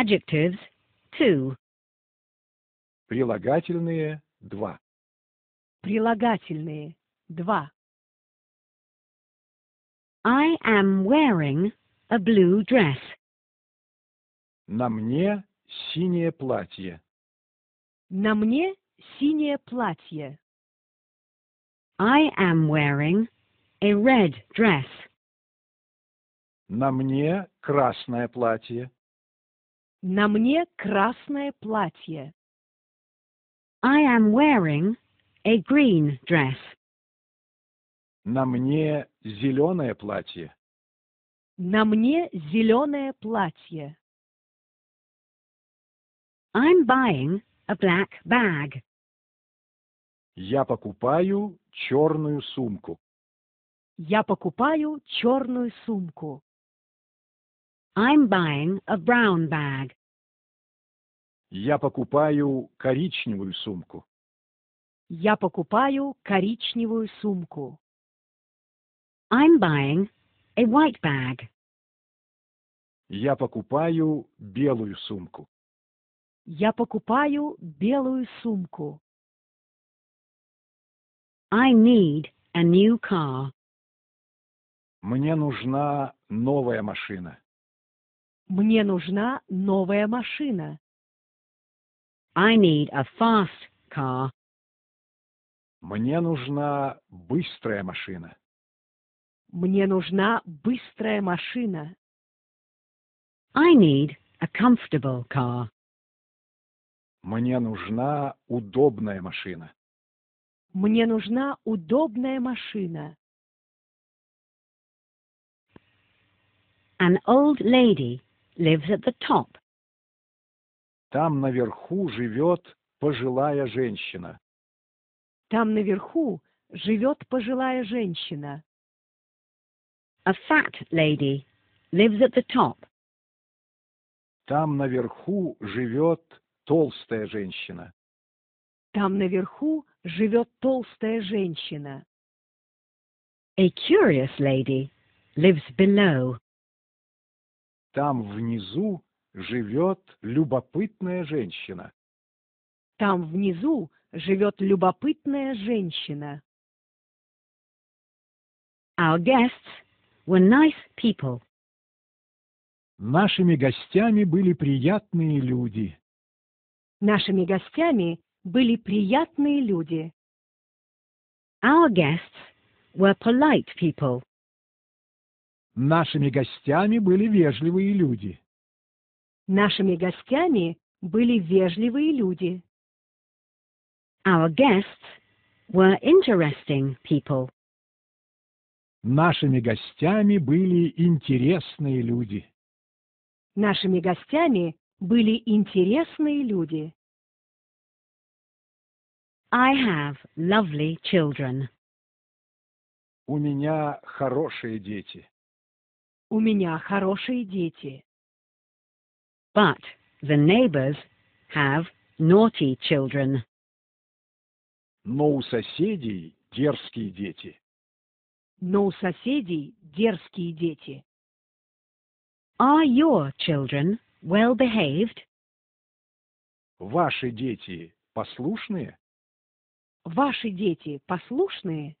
Adjectives – two. Прилагательные – два. Прилагательные – два. I am wearing a blue dress. На мне синее платье. На мне синее платье. I am wearing a red dress. На мне красное платье. На мне красное платье. I am wearing a green dress. На мне зеленое платье. На мне зеленое платье. I'm buying a black bag. Я покупаю черную сумку. Я покупаю черную сумку. I'm buying a brown bag. Я покупаю коричневую сумку. Я покупаю коричневую сумку. I'm buying a white bag. Я покупаю белую сумку. Я покупаю белую сумку. I need a new car. Мне нужна новая машина. Мне нужна новая машина. I need a fast car. Мне нужна быстрая машина. Мне нужна быстрая машина. I need a comfortable car. Мне нужна удобная машина. Мне нужна удобная машина. An old lady lives at the top Там наверху живет пожилая женщина. Там наверху живет пожилая женщина. A fat lady lives at the top. Там наверху живет толстая женщина. Там наверху живет толстая женщина. A curious lady lives below. Там внизу живет любопытная женщина. Там внизу живет любопытная женщина. Our guests were nice people. Нашими гостями были приятные люди. Нашими гостями были приятные люди. Our guests were polite people. Нашими гостями были вежливые люди. Нашими гостями были вежливые люди. Our guests were interesting people. Нашими гостями были интересные люди. Нашими гостями были интересные люди. I have lovely children. У меня хорошие дети. У меня хорошие дети but the neighbors have naughty children. Но у соседей дерзкие дети. Но у соседей дерзкие дети. Are your children well behaved? Ваши дети послушные? Ваши дети послушные?